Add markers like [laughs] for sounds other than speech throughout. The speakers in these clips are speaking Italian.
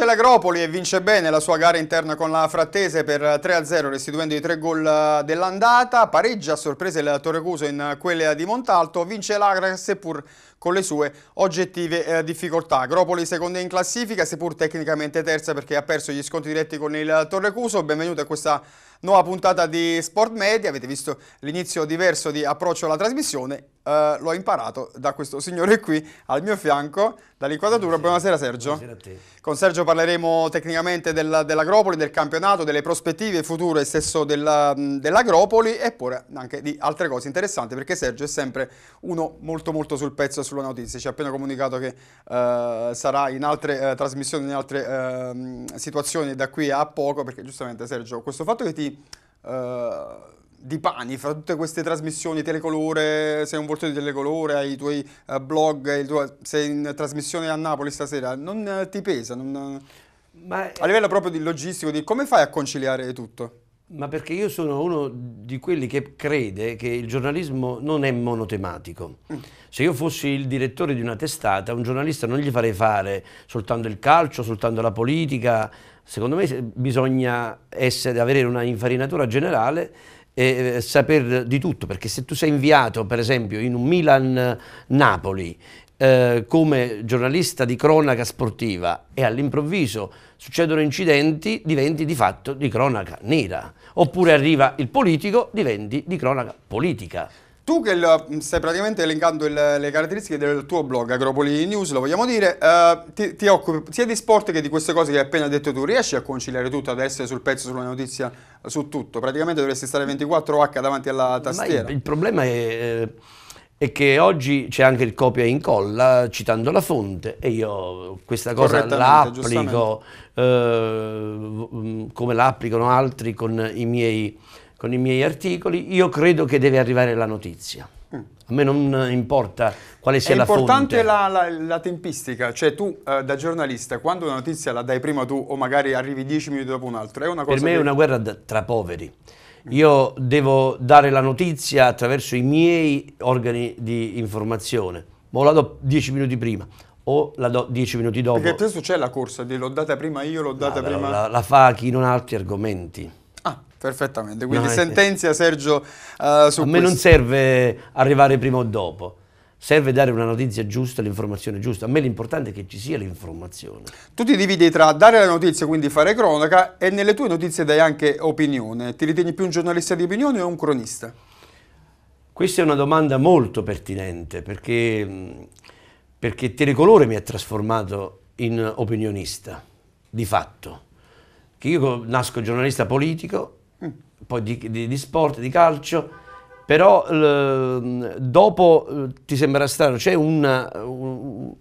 vince l'Agropoli e vince bene la sua gara interna con la Frattese per 3-0 restituendo i tre gol eh, dell'andata, pareggia a sorpresa il Torrecuso in quella di Montalto, vince l'Agra seppur con le sue oggettive eh, difficoltà. Agropoli seconda in classifica, seppur tecnicamente terza perché ha perso gli scontri diretti con il Torrecuso, benvenuto a questa Nuova puntata di Sport Media, avete visto l'inizio diverso di approccio alla trasmissione, eh, l'ho imparato da questo signore qui al mio fianco, dall'inquadratura. Buonasera. Buonasera, Sergio. Buonasera Con Sergio parleremo tecnicamente della, dell'Agropoli, del campionato, delle prospettive future stesso della, mm, dell'Agropoli e pure anche di altre cose interessanti perché Sergio è sempre uno molto molto sul pezzo sulla notizia, Ci ha appena comunicato che eh, sarà in altre eh, trasmissioni, in altre ehm, situazioni da qui a poco perché giustamente Sergio questo fatto che ti di, eh, di pani fra tutte queste trasmissioni telecolore, sei un volto di telecolore, hai i tuoi eh, blog, tuo, sei in trasmissione a Napoli stasera, non eh, ti pesa? Non, a livello proprio di logistico, di come fai a conciliare tutto? Ma perché io sono uno di quelli che crede che il giornalismo non è monotematico. Mm. Se io fossi il direttore di una testata, un giornalista non gli farei fare soltanto il calcio, soltanto la politica. Secondo me eh, bisogna essere, avere una infarinatura generale e eh, saper di tutto, perché se tu sei inviato per esempio in un Milan-Napoli eh, come giornalista di cronaca sportiva e all'improvviso succedono incidenti, diventi di fatto di cronaca nera. Oppure arriva il politico, diventi di cronaca politica. Tu che mm, stai praticamente elencando il, le caratteristiche del tuo blog Agropoli News, lo vogliamo dire, eh, ti, ti, occupi sia di sport che di queste cose che hai appena detto tu, riesci a conciliare tutto, ad essere sul pezzo, sulla notizia, su tutto? Praticamente dovresti stare 24H davanti alla tastiera. Il, il, problema è... Eh, e che oggi c'è anche il copia e incolla citando la fonte e io questa cosa la applico eh, mm, come la applicano altri con i, miei, con i miei articoli, io credo che deve arrivare la notizia. Mm. A me non importa quale sia la fonte. È importante la, la, la, tempistica, cioè tu eh, da giornalista quando una notizia la dai prima tu o magari arrivi dieci minuti dopo un altro, è una cosa... Per me che... è una guerra tra poveri. Io devo dare la notizia attraverso i miei organi di informazione, o la do dieci minuti prima o la do dieci minuti dopo. Perché adesso c'è la corsa l'ho data prima io, l'ho data no, prima... La, la fa chi non ha altri argomenti. Ah, perfettamente. Quindi no, eh. sentenzia Sergio uh, su A me questo. non serve arrivare prima o dopo serve dare una notizia giusta, l'informazione giusta. A me l'importante è che ci sia l'informazione. Tu ti dividi tra dare la notizia, quindi fare cronaca, e nelle tue notizie dai anche opinione. Ti ritieni più un giornalista di opinione o un cronista? Questa è una domanda molto pertinente perché, perché Telecolore mi ha trasformato in opinionista, di fatto. Che io nasco giornalista politico, mm. poi di, di, di sport, di calcio, però dopo eh, ti sembrerà strano, c'è un, un,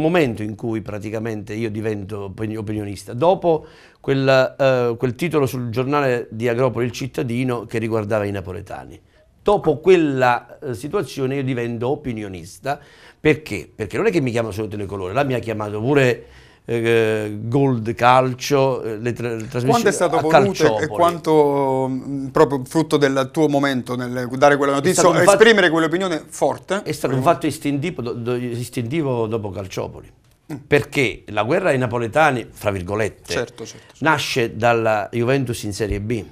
momento in cui praticamente io divento opinionista, dopo quel, uh, quel titolo sul giornale di Agropoli il cittadino che riguardava i napoletani. Dopo quella eh, situazione io divento opinionista, perché? Perché non è che mi chiama solo Telecolore, là mi ha chiamato pure eh, eh, gold Calcio, eh, le, tra le trasmissioni Quanto è stato voluto e quanto mm, proprio frutto del tuo momento nel dare quella notizia, o esprimere fatto, quell'opinione forte? È stato un fatto istintivo, do, do, istintivo dopo Calciopoli mm. perché la guerra ai napoletani, fra virgolette, certo, certo, certo. nasce dalla Juventus in Serie B,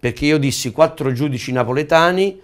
perché io dissi quattro giudici napoletani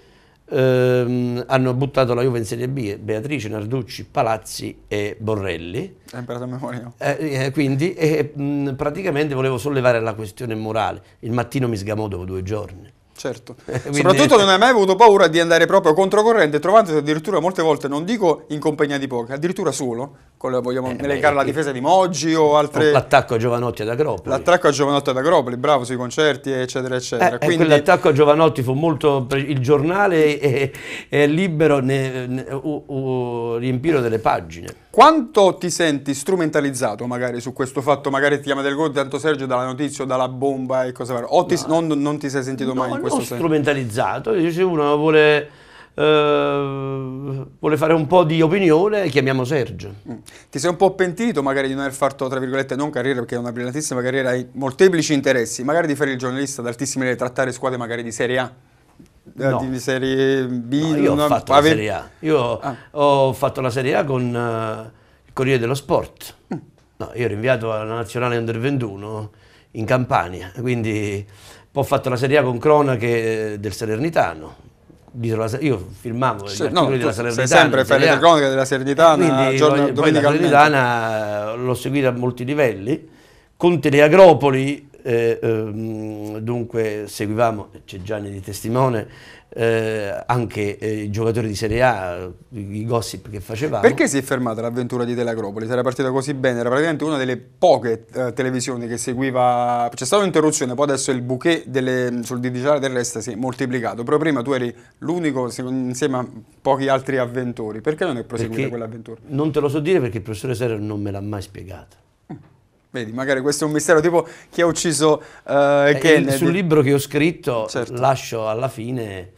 ehm, hanno buttato la Juve in Serie B, Beatrice, Narducci, Palazzi e Borrelli. Hai imparato a memoria. Eh, eh, quindi eh, mh, praticamente volevo sollevare la questione morale. Il mattino mi sgamò dopo due giorni. Certo, [laughs] Quindi... soprattutto non hai mai avuto paura di andare proprio controcorrente, trovandosi addirittura molte volte, non dico in compagnia di pochi, addirittura solo, con, vogliamo eh, elencare la difesa di Moggi o altre... Oh, l'attacco a Giovanotti ad Agropoli. L'attacco a Giovanotti ad Agropoli, bravo, sui concerti, eccetera, eccetera. Eh, eh Quindi... Quell'attacco a Giovanotti fu molto... Il giornale è, è libero, ne, ne u, u, riempiro delle pagine. Quanto ti senti strumentalizzato magari su questo fatto? Magari ti chiama del gol, tanto Sergio, dalla notizia o dalla bomba e cosa varia? O ti, no, non, non, ti sei sentito no, mai in questo senso? strumentalizzato, se uno vuole eh, vuole fare un po' di opinione, chiamiamo Sergio. Mm. Ti sei un po' pentito magari di non aver fatto, tra virgolette, non carriera, perché è una brillantissima carriera, hai molteplici interessi, magari di fare il giornalista ad altissimi livelli, trattare squadre magari di Serie A? Eh, no. Di Serie B? No, io ho una... fatto ave... la Serie A. Io ah. ho fatto la Serie A con uh, il Corriere dello Sport. Mm. No, io ero inviato alla Nazionale Under 21 in Campania, quindi poi ho fatto la Serie A con cronache del Salernitano, la, io filmavo sì, gli no, della Salernitana. sempre fai le cronache della Salernitana, giorno, poi la Salernitana l'ho seguita a molti livelli, con Teleagropoli, eh, ehm, dunque seguivamo, c'è Gianni di Testimone, eh, anche eh, giocatori di Serie A, i gossip che facevamo. Perché si è fermata l'avventura di Telagropoli? Era partita così bene, era praticamente una delle poche eh, televisioni che seguiva, c'è stata un'interruzione, poi adesso il bouquet delle, sul digitale terrestre si è moltiplicato, però prima tu eri l'unico insieme a pochi altri avventori, perché non è proseguita quell'avventura? Non te lo so dire perché il professore Serra non me l'ha mai spiegato. Mm. Vedi, magari questo è un mistero tipo chi ha ucciso uh, Kennedy. Sul libro che ho scritto certo. lascio alla fine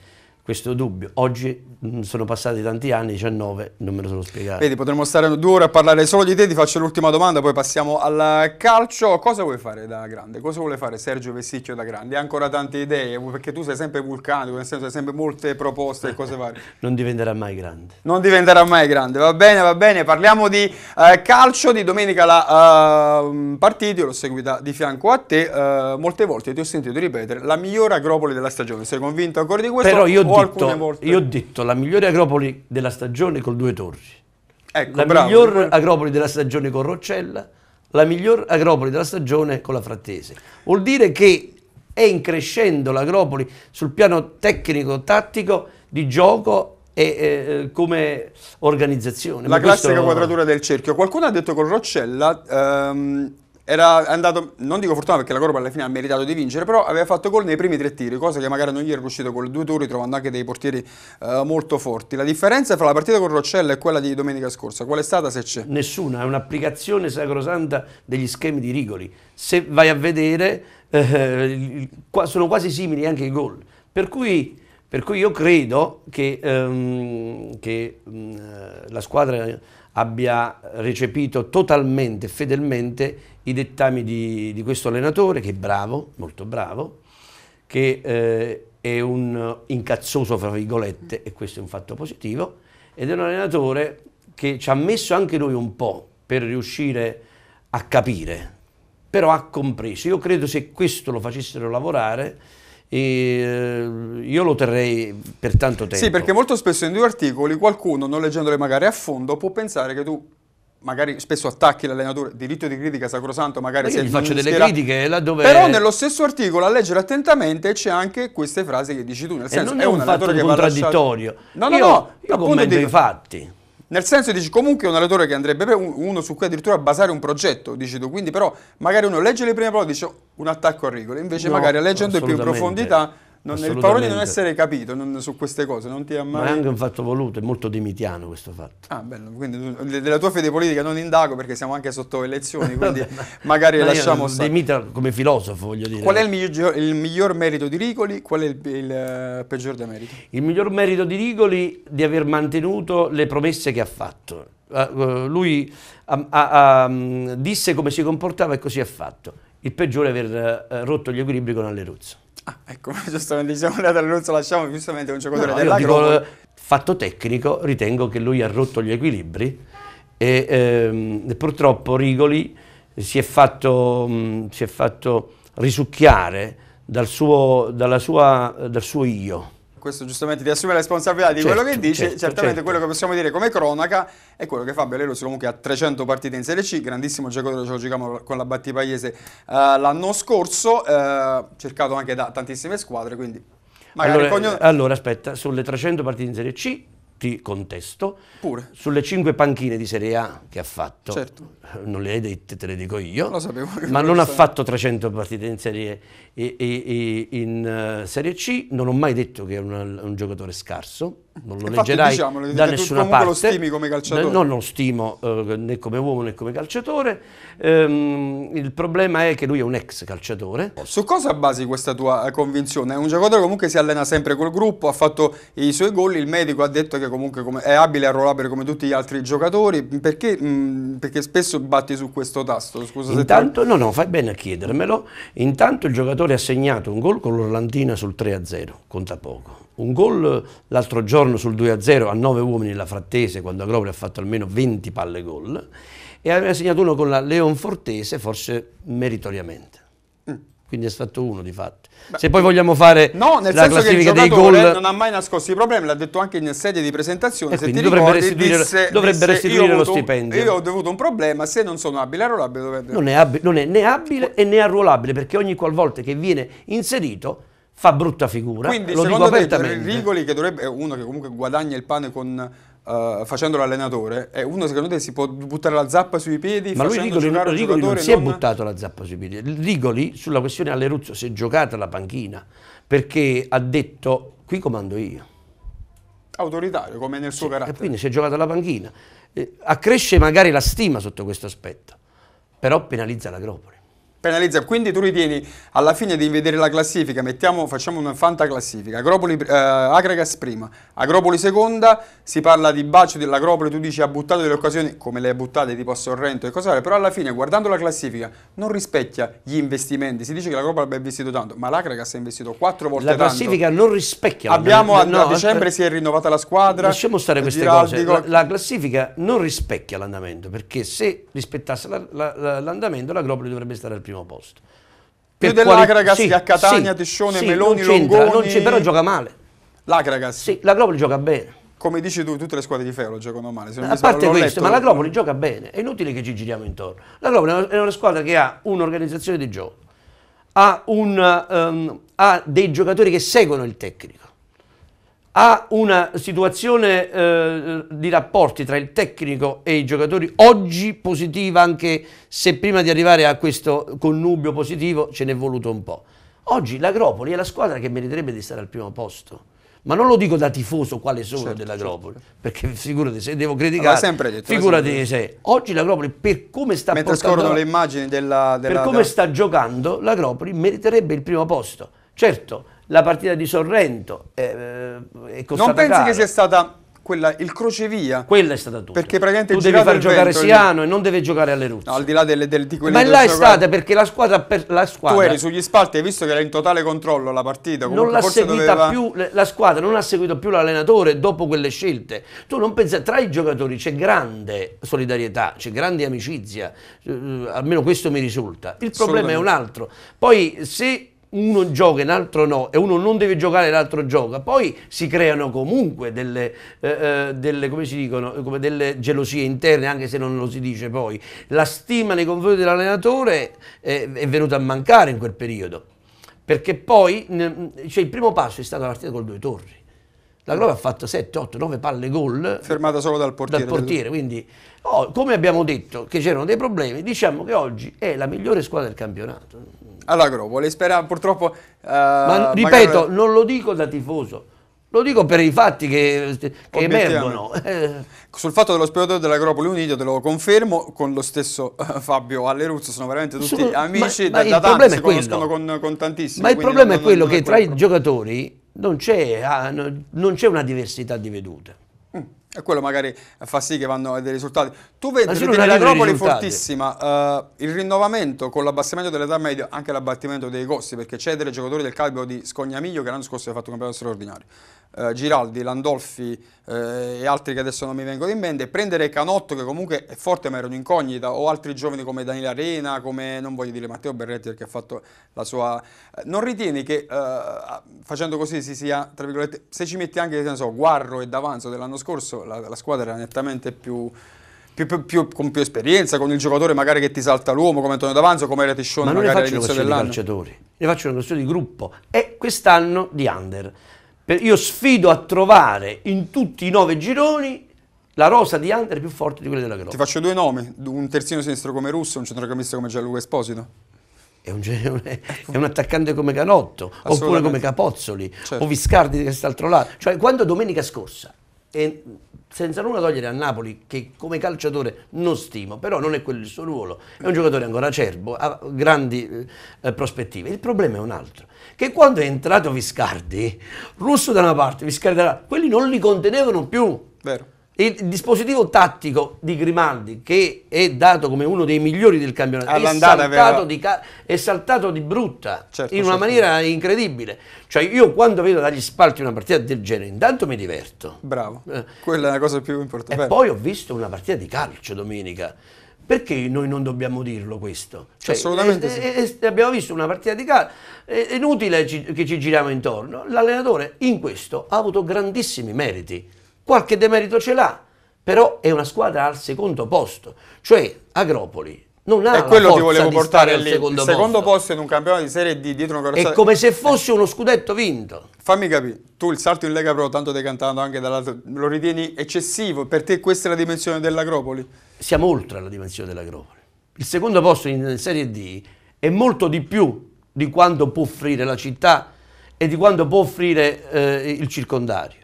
questo dubbio. Oggi mh, mm, sono passati tanti anni, 19, non me lo sono spiegato. Vedi, potremmo stare due ore a parlare solo di te, ti faccio l'ultima domanda, poi passiamo al calcio. Cosa vuoi fare da grande? Cosa vuole fare Sergio Vessicchio da grande? Hai ancora tante idee, perché tu sei sempre vulcanico, nel senso hai sempre molte proposte e cose varie. [laughs] non diventerà mai grande. Non diventerà mai grande, va bene, va bene. Parliamo di uh, calcio, di domenica la uh, partita, io l'ho seguita di fianco a te, uh, molte volte ti ho sentito ripetere la migliore agropoli della stagione, sei convinto ancora di questo? Però io detto, io ho detto la migliore Agropoli della stagione col Due Torri, ecco, la bravo, miglior bravo. Agropoli della stagione con Roccella, la miglior Agropoli della stagione con la Frattese. Vuol dire che è in crescendo l'Agropoli sul piano tecnico, tattico, di gioco e eh, eh come organizzazione. La Ma classica questo... quadratura del cerchio. Qualcuno ha detto con Roccella... Ehm era andato, non dico fortuna perché la Corpo alla fine ha meritato di vincere, però aveva fatto gol nei primi tre tiri, cosa che magari non gli era riuscito con le due turni, trovando anche dei portieri eh, molto forti. La differenza fra la partita con Roccella e quella di domenica scorsa, qual è stata se c'è? Nessuna, è un'applicazione sacrosanta degli schemi di Rigoli. Se vai a vedere, eh, sono quasi simili anche i gol. Per cui, per cui io credo che, ehm, che mh, mm, eh, la squadra abbia recepito totalmente, fedelmente i dettami di, di questo allenatore, che è bravo, molto bravo, che eh, è un incazzoso, fra virgolette, e questo è un fatto positivo, ed è un allenatore che ci ha messo anche lui un po' per riuscire a capire, però ha compreso. Io credo se questo lo facessero lavorare, e eh, io lo terrei per tanto tempo. Sì, perché molto spesso in due articoli qualcuno, non leggendole magari a fondo, può pensare che tu magari spesso attacchi l'allenatore, diritto di critica sacrosanto, magari Ma io gli faccio delle schiera, critiche eh, laddove... Però nello stesso articolo a leggere attentamente c'è anche queste frasi che dici tu, nel senso e non è, un, un fatto contraddittorio. Lasciato... No, no, io, no, io commento dico... i fatti. Nel senso dici comunque è un allenatore che andrebbe uno su cui addirittura basare un progetto, dici tu, quindi però magari uno legge le prime parole e dice oh, un attacco a rigore, invece no, magari leggendo più in profondità non, il paura di non essere capito non, su queste cose, non ti ha mai... Ma è anche un fatto voluto, è molto dimitiano questo fatto. Ah, bello, quindi della tua fede politica non indago perché siamo anche sotto elezioni, [laughs] quindi magari no, lasciamo stare. Dimitra come filosofo, voglio dire. Qual è il miglior, il miglior merito di Rigoli? Qual è il, il eh, peggior demerito? Il miglior merito di Rigoli è di aver mantenuto le promesse che ha fatto. Uh, lui uh, uh, disse come si comportava e così ha fatto. Il peggiore è aver rotto gli equilibri con Alleruzzo. Ah, ecco, [laughs] giustamente diciamo dato [laughs] all'Alonso lasciamo giustamente un giocatore no, della dico, Fatto tecnico, ritengo che lui ha rotto gli equilibri e ehm, purtroppo Rigoli si è fatto, mh, mm, si è fatto risucchiare dal suo, sua, dal suo io questo giustamente ti assume la responsabilità di certo, quello che dice, certo, certo, certamente certo. quello che possiamo dire come cronaca è quello che Fabio Lerosi comunque ha 300 partite in Serie C, grandissimo giocatore, ce lo giochiamo con la Battipagliese uh, eh, l'anno scorso, uh, cercato anche da tantissime squadre, quindi Allora, ogni... allora aspetta, sulle 300 partite in Serie C ti contesto. Pure. Sulle cinque panchine di Serie A che ha fatto, certo. Eh, non le hai dette, te le dico io, ma non ha fatto 300 partite in Serie, in eh, serie C, non ho mai detto che è un, un giocatore scarso, non lo leggerai da nessuna parte. lo stimi come calciatore. No, non stimo eh, né come uomo né come calciatore. Ehm, il problema è che lui è un ex calciatore. Su cosa basi questa tua eh, convinzione? È un giocatore comunque si allena sempre col gruppo, ha fatto i suoi gol, il medico ha detto che comunque è abile a rollabere come tutti gli altri giocatori. Perché, mm, perché spesso batti su questo tasto? Scusa Intanto, ti... no, no, fai bene a chiedermelo. Intanto il giocatore ha segnato un gol con l'Orlandina sul 3-0, conta poco un gol l'altro giorno sul 2-0 a 9 uomini la Frattese, quando Agropoli ha fatto almeno 20 palle gol, e aveva segnato uno con la Leon Fortese forse meritoriamente. Mm. Quindi è stato uno di fatto. Beh, Se poi vogliamo fare no, nel senso che il giocatore gol... non ha mai nascosto i problemi, l'ha detto anche in sede di presentazione. Se ti dovrebbe ricordi, restituire, disse, dovrebbe disse, restituire lo stipendio. Io ho avuto un problema, se non sono abile e arruolabile dovrebbe... Non è, abile, non è né abile e né arruolabile, perché ogni qualvolta che viene inserito fa brutta figura. Quindi lo secondo dico te Rigoli che dovrebbe, è uno che comunque guadagna il pane con, uh, facendo l'allenatore, è uno secondo te si può buttare la zappa sui piedi? Ma lui Rigoli, non, Rigoli non si non... è buttato la zappa sui piedi. Rigoli sulla questione Alleruzzo si è giocata la panchina perché ha detto qui comando io. Autoritario come nel suo sì, carattere. E quindi si è giocata la panchina. Eh, accresce magari la stima sotto questo aspetto, però penalizza la penalizza. Quindi tu ritieni alla fine di vedere la classifica, mettiamo, facciamo una fanta classifica, Agropoli, eh, Agragas prima, Agropoli seconda, si parla di bacio dell'Agropoli, tu dici ha buttato delle occasioni come le ha buttate tipo a Sorrento e cos'è, però alla fine guardando la classifica non rispecchia gli investimenti, si dice che l'Agropoli abbia investito tanto, ma l'Agragas ha investito quattro volte la tanto. La classifica non rispecchia. Abbiamo a, no, a dicembre si è rinnovata la squadra. Lasciamo stare queste Giraldi, cose, la, la, classifica non rispecchia l'andamento, perché se rispettasse l'andamento la, l'Agropoli dovrebbe stare al primo primo posto. Per Più quali... dell'Agra sì, a Catania, sì, Tescione, sì, Meloni, non Longoni... Non però gioca male. L'Agra Sì, l'Acropoli gioca bene. Come dici tu, tutte le squadre di ferro giocano male. a parte questo, ma l'Acropoli gioca bene, è inutile che ci giriamo intorno. L'Acropoli è una squadra che ha un'organizzazione di gioco, ha, un, um, ha dei giocatori che seguono il tecnico ha una situazione eh, di rapporti tra il tecnico e i giocatori oggi positiva anche se prima di arrivare a questo connubio positivo ce n'è voluto un po'. Oggi l'Agropoli è la squadra che meriterebbe di stare al primo posto. Ma non lo dico da tifoso quale sono certo, dell'Agropoli, certo. perché [laughs] figurati se devo criticare, sempre detto, figurati eh, sempre se oggi l'Agropoli per come sta Mentre portando, scorrono le immagini della, della per come della... sta giocando l'Agropoli meriterebbe il primo posto. Certo, la partita di Sorrento eh, eh, è, è Non pensi cara. che sia stata quella, il crocevia. Quella è stata tutto. Perché praticamente tu devi far giocare vento, Siano e non deve giocare alle ruzze. No, al di là delle, delle, di quelle Ma là è stata perché la squadra, per, la squadra, Tu eri sugli spalti, hai visto che era in totale controllo la partita. Comunque non l'ha seguita doveva... più, la squadra non ha seguito più l'allenatore dopo quelle scelte. Tu non pensi, tra i giocatori c'è grande solidarietà, c'è grande amicizia, eh, almeno questo mi risulta. Il problema è un altro. Poi se uno gioca e l'altro no, e uno non deve giocare e l'altro gioca, poi si creano comunque delle, eh, eh delle, come si dicono, eh, come delle gelosie interne, anche se non lo si dice poi. La stima nei confronti dell'allenatore è, è venuta a mancare in quel periodo, perché poi cioè, il primo passo è stata la partita con Due Torri. La Gloria ha fatto 7, 8, 9 palle gol. Fermata solo dal portiere. Dal portiere quindi, oh, come abbiamo detto che c'erano dei problemi, diciamo che oggi è la migliore squadra del campionato. Allora, Grobo, speriamo purtroppo... Uh, Ma ripeto, magari... non lo dico da tifoso, lo dico per i fatti che, che emergono. [laughs] Sul fatto dello spiratore dell'Agropoli Unito te lo confermo con lo stesso eh, Fabio Alleruzzo, sono veramente tutti sono, amici ma, da, ma da tanti, si conoscono con, con, tantissimi. Ma il problema non, è quello che è tra i giocatori non c'è, ah, una diversità di vedute. E quello magari fa sì che vanno a dei risultati. Tu vedi una metropoli fortissima, uh, il rinnovamento con l'abbassamento dell'età media, anche l'abbattimento dei costi, perché c'è dei giocatori del calcio di Scognamiglio che l'anno scorso ha fatto un campionato straordinario, eh, Giraldi, Landolfi eh, e altri che adesso non mi vengono in mente, prendere Canotto che comunque è forte ma era un'incognita, o altri giovani come Daniele Arena, come non voglio dire Matteo Berretti perché ha fatto la sua... Eh, non ritieni che eh, facendo così si sia, tra virgolette, se ci metti anche so, Guarro e D'Avanzo dell'anno scorso, la, la squadra era nettamente più... Più, più, più, con più esperienza, con il giocatore magari che ti salta l'uomo come Antonio D'Avanzo, come era Tiscione magari all'inizio dell'anno. Ma non ne faccio una questione di calciatori, ne faccio una questione di gruppo e quest'anno di under. Io sfido a trovare in tutti i nove gironi la rosa di Under più forte di quella della Grotta. Ti faccio due nomi, un terzino sinistro come Russo un centrocampista come Gianluca Esposito. È un, [laughs] è un, attaccante come Canotto, oppure come Capozzoli, certo. o Viscardi di quest'altro lato. Cioè, quando domenica scorsa e senza nulla togliere a Napoli che come calciatore non stimo, però non è quello il suo ruolo, è un giocatore ancora acerbo, ha grandi eh, prospettive. Il problema è un altro, che quando è entrato Viscardi, Russo da una parte, Viscardi dall'altra, quelli non li contenevano più. Vero. Il dispositivo tattico di Grimaldi, che è dato come uno dei migliori del campionato, è saltato, di, è saltato, di brutta certo, in una certo. maniera incredibile. Cioè, io quando vedo dagli spalti una partita del genere, intanto mi diverto. Bravo, eh. quella è la cosa più importante. E Bene. poi ho visto una partita di calcio domenica. Perché noi non dobbiamo dirlo questo? Cioè, cioè Assolutamente eh, sì. E, eh, abbiamo visto una partita di calcio, è inutile che ci giriamo intorno. L'allenatore in questo ha avuto grandissimi meriti Qualche demerito ce l'ha, però è una squadra al secondo posto, cioè Agropoli. Non ha è quello che volevo portare al lì, secondo, secondo posto. posto. in un campionato di Serie D dietro una corazzata. È come se eh. fosse uno scudetto vinto. Fammi capire, tu il salto in Lega Pro, tanto decantando anche dall'altro, lo ritieni eccessivo? Per te questa è la dimensione dell'Agropoli? Siamo oltre la dimensione dell'Agropoli. Il secondo posto in Serie D è molto di più di quanto può offrire la città e di quanto può offrire eh, il circondario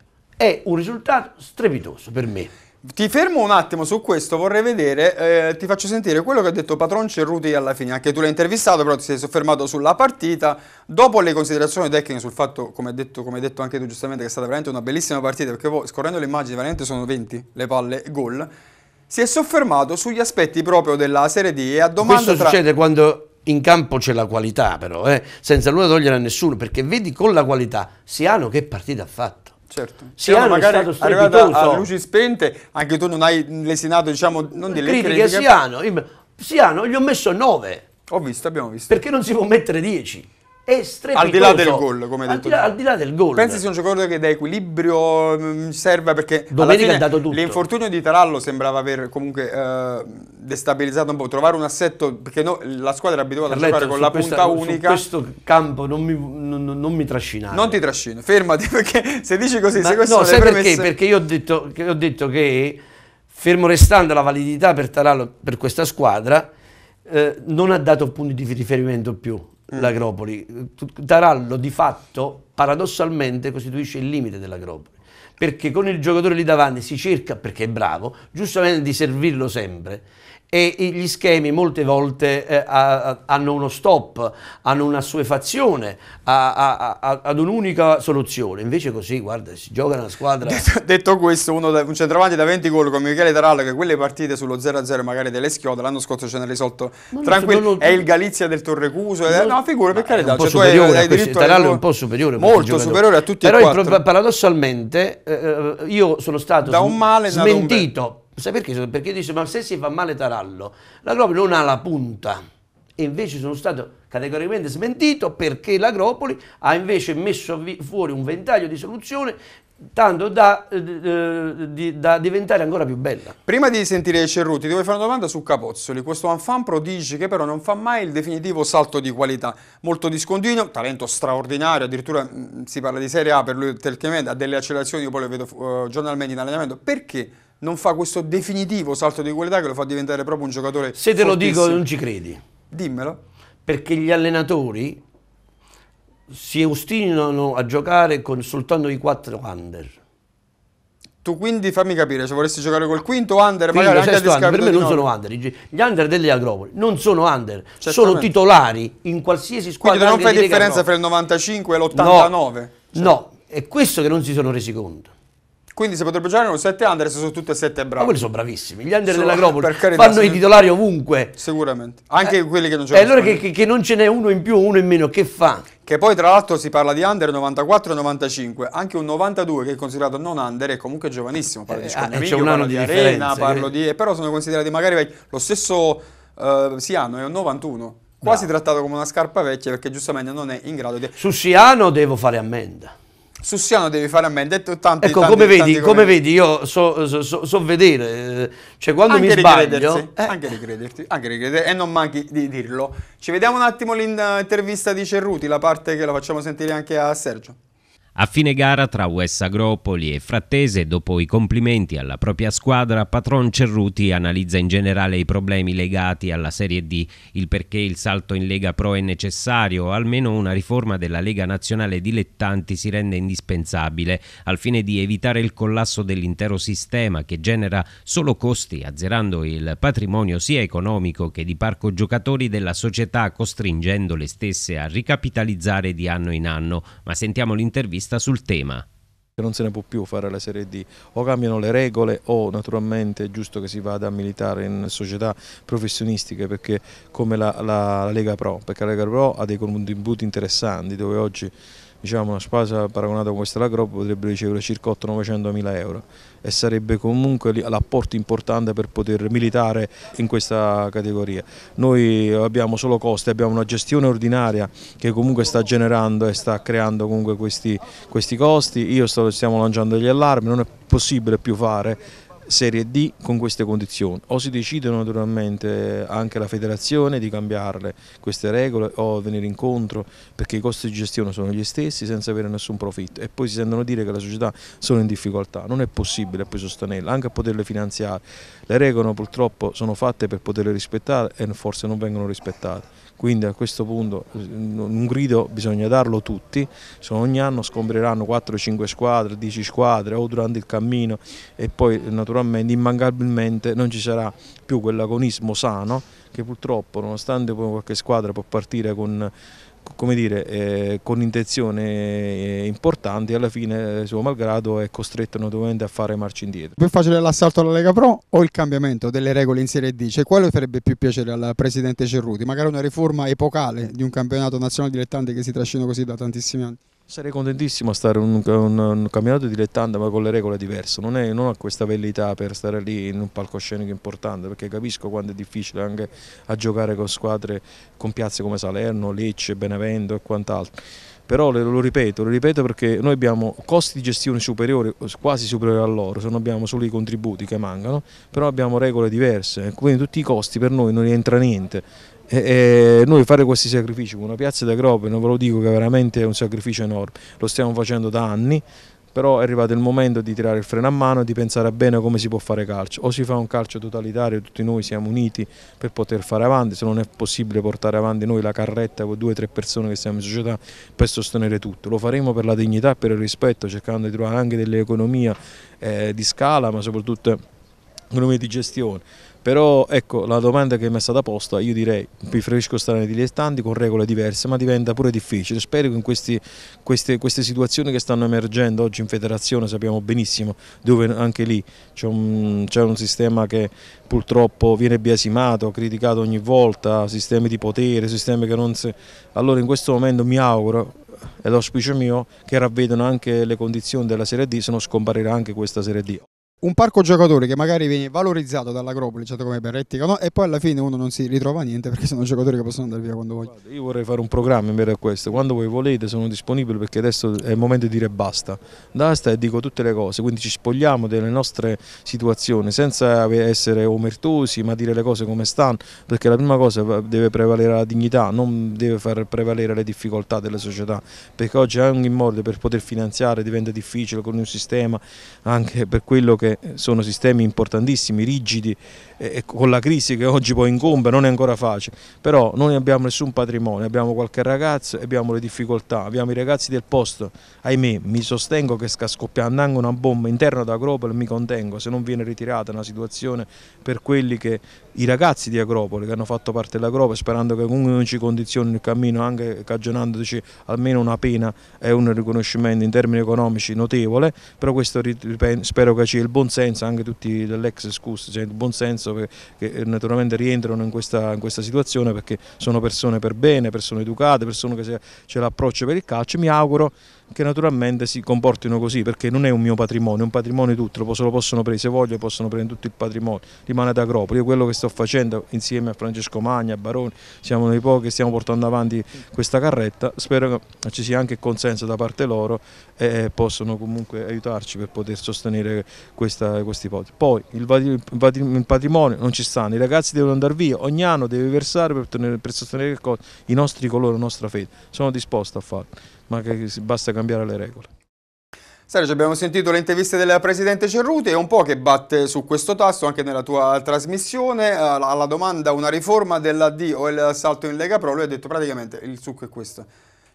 è un risultato strepitoso per me. Ti fermo un attimo su questo, vorrei vedere, eh, ti faccio sentire quello che ha detto Patron Cerruti alla fine, anche tu l'hai intervistato, però ti sei soffermato sulla partita, dopo le considerazioni tecniche sul fatto, come hai detto, come hai detto anche tu giustamente, che è stata veramente una bellissima partita, perché poi scorrendo le immagini veramente sono 20 le palle gol, si è soffermato sugli aspetti proprio della Serie D e ha domandato... Questo tra... succede quando in campo c'è la qualità però, eh? senza nulla togliere a nessuno, perché vedi con la qualità Siano che partita ha fatto. Certo. Si hanno magari arrivata a luci spente, anche tu non hai lesinato, diciamo, non delle critiche. Critiche Siano, Siano gli ho messo 9. Ho visto, abbiamo visto. Perché non si può mettere 10? estremamente. Al di là del gol, come hai detto. Al di là, al di là del gol. Pensi sia un giocatore che da equilibrio mh, mm, serve perché Domenica ha dato tutto. L'infortunio di Tarallo sembrava aver comunque eh, destabilizzato un po', trovare un assetto perché no, la squadra è abituata Carletto, a giocare con la questa, punta unica. In questo campo non mi, non, non mi trascinare. Non ti trascino, fermati [laughs] perché se dici così, Ma, se questo no, sai premesse... perché? Perché io ho detto che, ho detto che fermo restando la validità per Tarallo per questa squadra eh, non ha dato punti di riferimento più Mm. l'Agropoli. Tarallo di fatto, paradossalmente, costituisce il limite dell'Agropoli. Perché con il giocatore lì davanti si cerca, perché è bravo, giustamente di servirlo sempre e gli schemi molte volte eh, hanno uno stop, hanno una suefazione a, a, ad un'unica soluzione. Invece così, guarda, si gioca una squadra... [laughs] Detto, detto questo, uno da, un centravanti da 20 gol con Michele Tarallo, che quelle partite sullo 0-0 magari delle schiote, l'anno scorso ce ne ha risolto tranquillo. È il Galizia del Torrecuso, eh, no, figura, per carità. Cioè, superiore hai, hai Tarallo è un po' superiore. Molto superiore a tutti Però e quattro. Però paradossalmente eh, eh, io sono stato da un male, smentito Sai perché? Perché dice, ma se si fa male Tarallo, l'Agropoli non ha la punta. E invece sono stato categoricamente smentito perché l'Agropoli ha invece messo fuori un ventaglio di soluzione tanto da, eh, eh da, diventare ancora più bella. Prima di sentire Cerruti, ti voglio fare una domanda su Capozzoli, questo anfan prodigi che però non fa mai il definitivo salto di qualità, molto discontinuo, talento straordinario, addirittura mh, mm, si parla di Serie A per lui, Telchemed ha delle accelerazioni, io poi le vedo eh, giornalmente in allenamento, perché? non fa questo definitivo salto di qualità che lo fa diventare proprio un giocatore Se te lo dico non ci credi. Dimmelo. Perché gli allenatori si ostinano a giocare con soltanto i quattro under. Tu quindi fammi capire, cioè vorresti giocare col quinto under, quinto, magari anche under, Per me non sono under, gli under delle Agropoli non sono under, Certamente. sono titolari in qualsiasi squadra. Quindi non fai differenza tra il 95 e l'89? No, cioè. no, è questo che non si sono resi conto. Quindi si potrebbe giocare con 7 under se sono tutte e 7 bravi. Ma quelli sono bravissimi. Gli under dell'Agropoli fanno i titolari ovunque. Sicuramente. Anche eh, quelli che non giocano. Eh, e allora che, che, non ce n'è uno in più o uno in meno, che fa? Che poi tra l'altro si parla di under 94 95. Anche un 92 che è considerato non under è comunque giovanissimo. Parlo eh, di Scognamiglio, ah, parlo di, di Arena, eh. parlo di... Però sono considerati magari vecchi. Lo stesso uh, Siano è un 91. Quasi no. trattato come una scarpa vecchia perché giustamente non è in grado di... Su Siano devo fare ammenda. Sussiano deve fare a me, detto tanto. Ecco, tanti, come, tanti, vedi, come vedi, io so, so, so vedere, eh, cioè quando anche mi sbaglio... Eh. Anche ricrederti, anche ricrederti, e non manchi di dirlo. Ci vediamo un attimo l'intervista di Cerruti, la parte che la facciamo sentire anche a Sergio. A fine gara tra US Agropoli e Frattese, dopo i complimenti alla propria squadra, Patron Cerruti analizza in generale i problemi legati alla Serie D, il perché il salto in Lega Pro è necessario, o almeno una riforma della Lega Nazionale Dilettanti si rende indispensabile, al fine di evitare il collasso dell'intero sistema che genera solo costi, azzerando il patrimonio sia economico che di parco giocatori della società, costringendo le stesse a ricapitalizzare di anno in anno. Ma sentiamo l'intervista intervista sul tema non se ne può più fare la Serie D, o cambiano le regole o naturalmente è giusto che si vada a militare in società professionistiche perché, come la, la, la, Lega Pro, perché la Lega Pro ha dei contributi interessanti dove oggi diciamo, una spesa paragonata con questa la Gro potrebbe ricevere circa 800-900 mila euro e sarebbe comunque l'apporto importante per poter militare in questa categoria. Noi abbiamo solo costi, abbiamo una gestione ordinaria che comunque sta generando e sta creando comunque questi, questi costi, io sto, stiamo lanciando degli allarmi, non è possibile più fare Serie D con queste condizioni. O si decidono naturalmente anche la federazione di cambiarle queste regole o venire incontro perché i costi di gestione sono gli stessi senza avere nessun profitto e poi si sentono dire che la società sono in difficoltà. Non è possibile poi sostenerla, anche a poterle finanziare. Le regole purtroppo sono fatte per poterle rispettare e forse non vengono rispettate quindi a questo punto un grido bisogna darlo tutti, Sono ogni anno scombreranno 4-5 squadre, 10 squadre o durante il cammino e poi naturalmente immancabilmente non ci sarà più quell'agonismo sano che purtroppo nonostante qualche squadra può partire con come dire, eh, con intenzioni eh, importanti, alla fine eh, suo malgrado è costretto notevolmente a fare marcia indietro. Più facile l'assalto alla Lega Pro o il cambiamento delle regole in Serie D? Cioè, quale farebbe più piacere al presidente Cerruti? Magari una riforma epocale di un campionato nazionale dilettante che si trascina così da tantissimi anni? Sarei contentissimo a stare un, un, un campionato dilettante ma con le regole diverse, non, è, non ho questa vellità per stare lì in un palcoscenico importante perché capisco quanto è difficile anche a giocare con squadre, con piazze come Salerno, Lecce, Benevento e quant'altro però lo ripeto, lo ripeto perché noi abbiamo costi di gestione superiori, quasi superiori a loro, se non abbiamo solo i contributi che mancano, però abbiamo regole diverse, quindi tutti i costi per noi non rientra niente, e noi fare questi sacrifici con una piazza da Grope, non ve lo dico che veramente è un sacrificio enorme, lo stiamo facendo da anni, però è arrivato il momento di tirare il freno a mano e di pensare bene come si può fare calcio, o si fa un calcio totalitario, tutti noi siamo uniti per poter fare avanti, se non è possibile portare avanti noi la carretta con due o tre persone che siamo in società per sostenere tutto, lo faremo per la dignità e per il rispetto, cercando di trovare anche delle economie eh, di scala, ma soprattutto economie di gestione però ecco, la domanda che mi è stata posta, io direi preferisco stare nei dilettanti con regole diverse, ma diventa pure difficile. Spero che in questi, queste, queste, situazioni che stanno emergendo oggi in federazione, sappiamo benissimo dove anche lì c'è un, un, sistema che purtroppo viene biasimato, criticato ogni volta, sistemi di potere, sistemi che non si... Allora in questo momento mi auguro è l'auspicio mio che ravvedano anche le condizioni della Serie D se non scomparirà anche questa Serie D un parco giocatori che magari viene valorizzato dall'Acropoli, certo come Berrettica, no? e poi alla fine uno non si ritrova niente perché sono giocatori che possono andare via quando vogliono. Io vorrei fare un programma in vero a questo, quando voi volete sono disponibile perché adesso è il momento di dire basta, basta e dico tutte le cose, quindi ci spogliamo delle nostre situazioni senza essere omertosi ma dire le cose come stanno, perché la prima cosa deve prevalere la dignità, non deve far prevalere le difficoltà della società, perché oggi è in modo per poter finanziare diventa difficile con un sistema anche per quello che sono sistemi importantissimi, rigidi, e con la crisi che oggi poi incombe non è ancora facile, però noi abbiamo nessun patrimonio, abbiamo qualche ragazzo, abbiamo le difficoltà, abbiamo i ragazzi del posto, ahimè mi sostengo che sta scoppiando anche una bomba interna ad Agropoli, mi contengo se non viene ritirata una situazione per quelli che i ragazzi di Agropoli che hanno fatto parte dell'Agropoli sperando che comunque non ci condizioni il cammino anche cagionandoci almeno una pena e un riconoscimento in termini economici notevole, però questo spero che ci sia il buon senso anche tutti dell'ex scus, cioè il buon senso senso che, che eh, naturalmente rientrano in questa, in questa, situazione perché sono persone per bene, persone educate, persone che c'è l'approccio per il calcio, mi auguro che naturalmente si comportino così perché non è un mio patrimonio, è un patrimonio di tutti, lo, lo possono prendere se vogliono, possono prendere tutto il patrimonio, rimane ad Acropoli, io quello che sto facendo insieme a Francesco Magna, a Baroni, siamo noi pochi che stiamo portando avanti questa carretta, spero che ci sia anche consenso da parte loro e possono comunque aiutarci per poter sostenere questa, questa ipotesi. Poi il, il, patrimonio non ci stanno, i ragazzi devono andare via, ogni anno deve versare per, tenere, per sostenere il i nostri colori, la nostra fede, sono disposto a farlo ma che basta cambiare le regole. Sergio, abbiamo sentito le interviste del Presidente Cerruti, è un po' che batte su questo tasto anche nella tua trasmissione, eh, alla domanda una riforma dell'AD o il salto in Lega Pro, lui ha detto praticamente il succo è questo,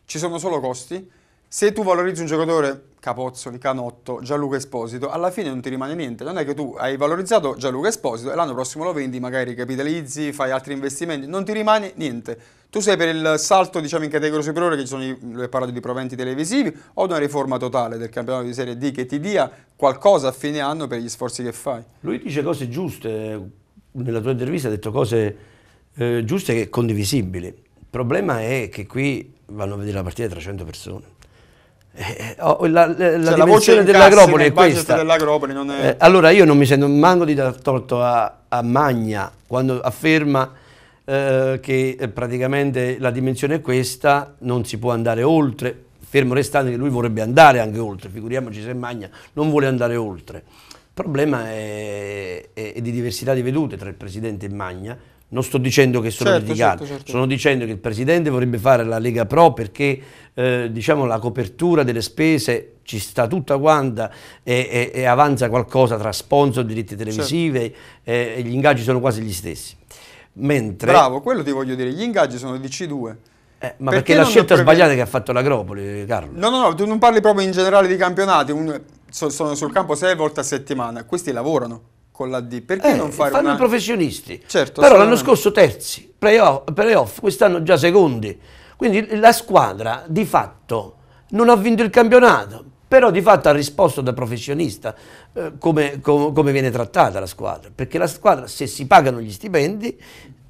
ci sono solo costi, se tu valorizzi un giocatore, Capozzoli, Canotto, Gianluca Esposito, alla fine non ti rimane niente. Non è che tu hai valorizzato Gianluca Esposito e l'anno prossimo lo vendi, magari capitalizzi, fai altri investimenti, non ti rimane niente. Tu sei per il salto diciamo, in categoria superiore, che ci sono, lui ha parlato di proventi televisivi, o una riforma totale del campionato di Serie D che ti dia qualcosa a fine anno per gli sforzi che fai? Lui dice cose giuste, nella tua intervista ha detto cose eh, giuste e condivisibili. Il problema è che qui vanno a vedere la partita 300 persone eh, oh, la, la, cioè, la dimensione dell'agropoli è questa. Dell'agropoli è... Eh, allora io non mi sento manco di dar torto a, a Magna quando afferma eh, che eh, praticamente la dimensione è questa, non si può andare oltre, fermo restando che lui vorrebbe andare anche oltre, figuriamoci se Magna non vuole andare oltre. Il problema è, è, è di diversità di vedute tra il Presidente e Magna, non sto dicendo che sono certo, criticato, certo, certo. sono dicendo che il Presidente vorrebbe fare la Lega Pro perché eh, diciamo, la copertura delle spese ci sta tutta quanta e, e, e avanza qualcosa tra sponsor, diritti televisivi certo. e, eh, e, gli ingaggi sono quasi gli stessi. Mentre, Bravo, quello ti voglio dire, gli ingaggi sono di C2. Eh, ma perché, perché la scelta prevede... sbagliata che ha fatto l'Agropoli, Carlo? No, no, no, tu non parli proprio in generale di campionati, un, sono sul campo sei volte a settimana, questi lavorano con la D, perché eh, non fare fanno una... i professionisti. Certo, Però l'anno scorso terzi, playoff, playoff, quest'anno già secondi. Quindi la squadra di fatto non ha vinto il campionato, però di fatto ha risposto da professionista eh, come, com, come, viene trattata la squadra, perché la squadra se si pagano gli stipendi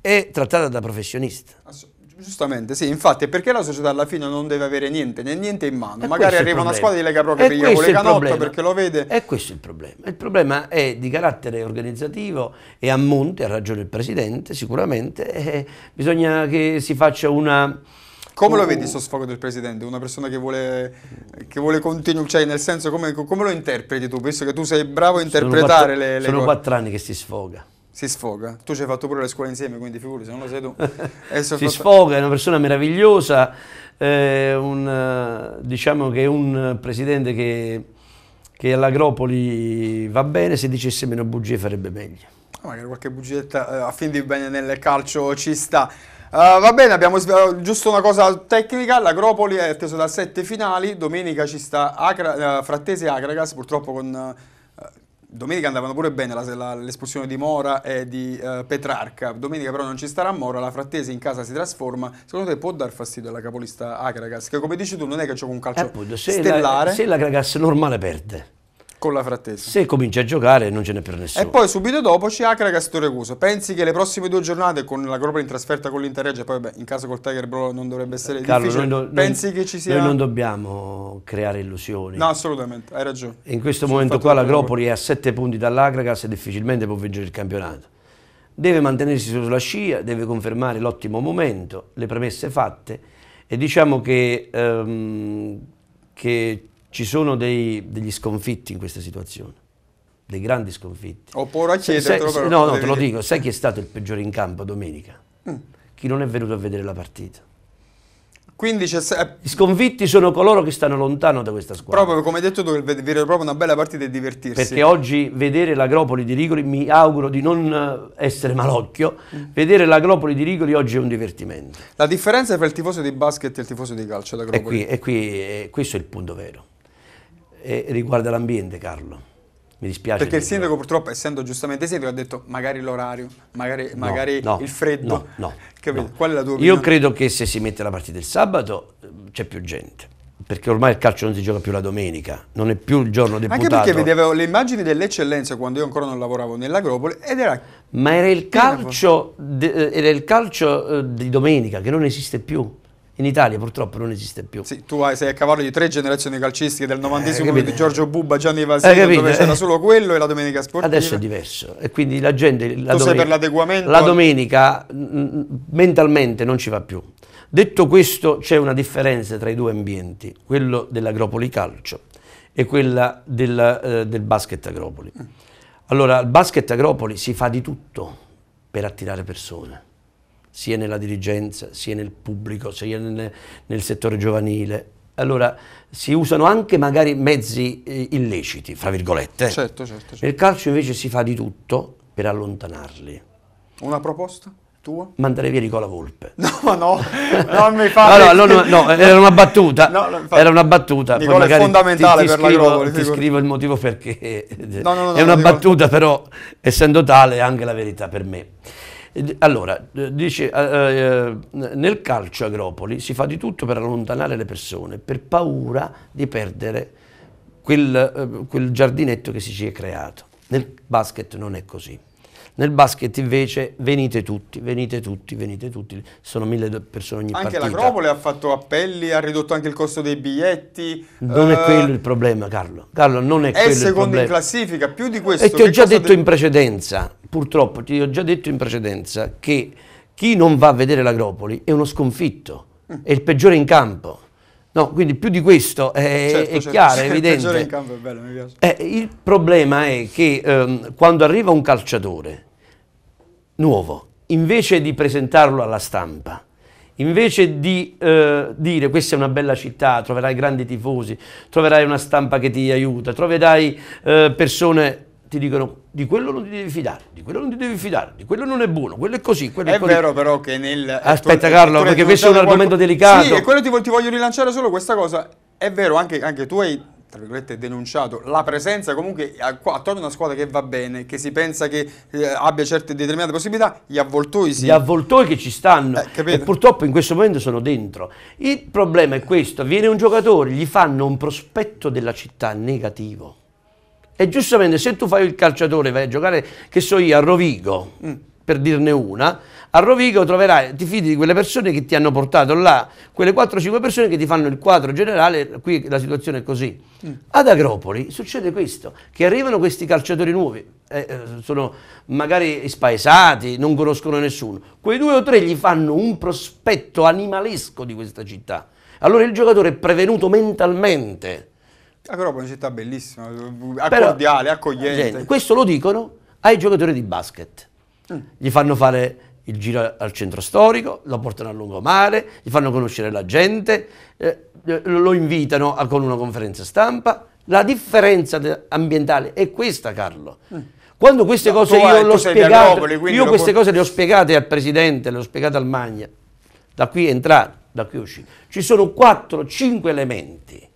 è trattata da professionista. Assolutamente. Giustamente, sì, infatti, perché la società alla fine non deve avere niente, né niente in mano. E Magari arriva una squadra di Lega Pro che piglia con le canotte perché lo vede. E questo è il problema. Il problema è di carattere organizzativo e a monte, ha ragione il Presidente, sicuramente, eh, bisogna che si faccia una... Come lo vedi questo sfogo del presidente? Una persona che vuole, che vuole continu- cioè nel senso come, come, lo interpreti tu? Visto che tu sei bravo a interpretare sono quattro, le, le Sono quattro anni che si sfoga si sfoga. Tu ci hai fatto pure le scuole insieme, quindi figurati se non lo sei tu. [laughs] si fatto... sfoga, è una persona meravigliosa, eh, un, diciamo che è un presidente che, che all'Agropoli va bene, se dicesse meno bugie farebbe meglio. Ah, magari qualche bugietta eh, a fin di bene nel calcio ci sta. Uh, va bene, abbiamo uh, giusto una cosa tecnica, l'Agropoli è atteso da sette finali, domenica ci sta Acra, uh, Frattesi Acragas, purtroppo con Domenica andavano pure bene l'espulsione di Mora e di eh, Petrarca. Domenica però non ci starà Mora, la frattesi in casa si trasforma. Secondo te può dar fastidio alla capolista Akragas? Che come dici tu non è che gioca un calcio eh appunto, se stellare. La, se l'Akragas normale perde, con la Frattesi. Se comincia a giocare non ce n'è per nessuno. E poi subito dopo c'è Acragas e Torrecuso. Pensi che le prossime due giornate con la Gropa in trasferta con l'Interreggia, poi vabbè, in caso col Tiger Bro non dovrebbe essere Carlo, difficile, noi, pensi noi, che ci sia... Noi non dobbiamo creare illusioni. No, assolutamente, hai ragione. In questo Sono momento qua l'Agropoli è a 7 punti dall'Acragas e difficilmente può vincere il campionato. Deve mantenersi sulla scia, deve confermare l'ottimo momento, le premesse fatte e diciamo che, ehm, che ci sono dei, degli sconfitti in questa situazione, dei grandi sconfitti. Ho paura a chiedertelo No, no, te lo dico, sai chi è stato il peggiore in campo domenica? Mm. Chi non è venuto a vedere la partita. Quindi eh, Gli sconfitti sono coloro che stanno lontano da questa squadra. Proprio come hai detto tu, vedere proprio una bella partita e divertirsi. Perché oggi vedere l'Agropoli di Rigoli, mi auguro di non eh, essere malocchio, mm. vedere l'Agropoli di Rigoli oggi è un divertimento. La differenza tra il tifoso di basket e il tifoso di calcio, l'Agropoli. E qui, e qui e questo è il punto vero eh, riguarda l'ambiente, Carlo. Mi dispiace. Perché il sindaco purtroppo, essendo giustamente sindaco, ha detto magari l'orario, magari, no, magari no, il freddo. No, no, [laughs] Qual è la tua opinione? Io credo che se si mette la partita il sabato c'è più gente. Perché ormai il calcio non si gioca più la domenica, non è più il giorno del deputato. Anche perché vedevo le immagini dell'eccellenza quando io ancora non lavoravo nell'Agropoli ed era... Ma era il calcio, eh, era il calcio eh, di domenica che non esiste più in Italia purtroppo non esiste più. Sì, tu sei a cavallo di tre generazioni calcistiche del 90 eh, di Giorgio Bubba, Gianni Vasino, eh, dove c'era eh. solo quello e la domenica sportiva. Adesso è diverso e quindi la gente la, domenica, la domenica mh, mentalmente non ci va più. Detto questo c'è una differenza tra i due ambienti, quello dell'agropoli calcio e quella del, eh, del basket agropoli. Mm. Allora, il basket agropoli si fa di tutto per attirare persone sia nella dirigenza, sia nel pubblico, sia nel, nel settore giovanile. Allora si usano anche magari mezzi eh, illeciti, fra virgolette. Certo, certo, certo. Nel calcio invece si fa di tutto per allontanarli. Una proposta? Tua? Mandare via Nicola Volpe. [laughs] No, no, non mi fa. allora, [laughs] no, no, no, [laughs] era una battuta. No, fa... Era una battuta. Nicola è fondamentale ti, ti per scrivo, la Europoli. Ti scrivo il motivo perché no, no, no, è una battuta, dico... però essendo tale è anche la verità per me. Allora, dice, eh, eh nel calcio Agropoli si fa di tutto per allontanare le persone, per paura di perdere quel, eh, quel giardinetto che si ci è creato. Nel basket non è così. Nel basket invece venite tutti, venite tutti, venite tutti, sono mille persone ogni anche partita. Anche l'Acropole ha fatto appelli, ha ridotto anche il costo dei biglietti. Non eh... è quello il problema Carlo, Carlo non è, è quello il problema. È secondo in classifica, più di questo. E ti ho già detto in precedenza, purtroppo ti ho già detto in precedenza che chi non va a vedere l'Agropoli è uno sconfitto, mm. è il peggiore in campo. No, quindi più di questo è, certo, è certo, chiaro, è certo. [laughs] evidente. Il, bello, eh, il problema è che ehm, quando arriva un calciatore nuovo, invece di presentarlo alla stampa, invece di eh, dire questa è una bella città, troverai grandi tifosi, troverai una stampa che ti aiuta, troverai eh, persone ti dicono di quello non ti devi fidare, di quello non ti devi fidare, di quello non è buono, quello è così, quello è, è così. vero però che nel... Aspetta tuo, ecco, Carlo, perché questo è un argomento delicato. Sì, e quello ti, ti voglio rilanciare solo questa cosa. È vero, anche, anche tu hai tra virgolette denunciato la presenza comunque attorno a una squadra che va bene, che si pensa che eh, abbia certe determinate possibilità, gli avvoltoi sì. Gli avvoltoi che ci stanno eh, e purtroppo in questo momento sono dentro. Il problema è questo, viene un giocatore, gli fanno un prospetto della città negativo. E giustamente se tu fai il calciatore, e vai a giocare, che so io, a Rovigo, mm. per dirne una, a Rovigo troverai, ti fidi di quelle persone che ti hanno portato là, quelle 4-5 persone che ti fanno il quadro generale, qui la situazione è così. Mm. Ad Agropoli succede questo, che arrivano questi calciatori nuovi, eh, eh, sono magari spaesati, non conoscono nessuno, quei due o tre gli fanno un prospetto animalesco di questa città. Allora il giocatore è prevenuto mentalmente. Agropoli è una città bellissima, cordiale, accogliente. questo lo dicono ai giocatori di basket. Mm. Gli fanno fare il giro al centro storico, lo portano a lungomare, gli fanno conoscere la gente, eh, eh lo invitano a, con una conferenza stampa. La differenza ambientale è questa, Carlo. Mm. Quando queste cose io, hai, spiegate, Napoli, io queste cose le ho spiegate al Presidente, le ho spiegate al Magna, da qui entrare, da qui uscire, ci sono 4-5 elementi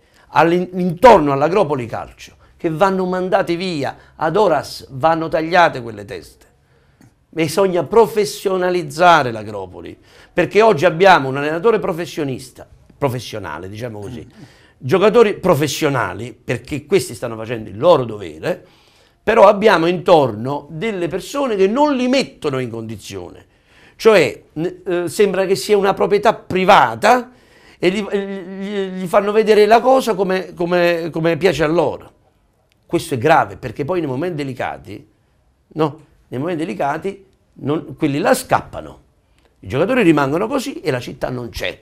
intorno all'agropoli calcio che vanno mandati via, ad horas vanno tagliate quelle teste bisogna professionalizzare l'Agropoli, perché oggi abbiamo un allenatore professionista, professionale diciamo così, giocatori professionali, perché questi stanno facendo il loro dovere, però abbiamo intorno delle persone che non li mettono in condizione, cioè eh, sembra che sia una proprietà privata e gli, gli, gli fanno vedere la cosa come, come, come piace a loro. Questo è grave perché poi nei momenti delicati no? nei momenti delicati non, quelli là scappano, i giocatori rimangono così e la città non c'è.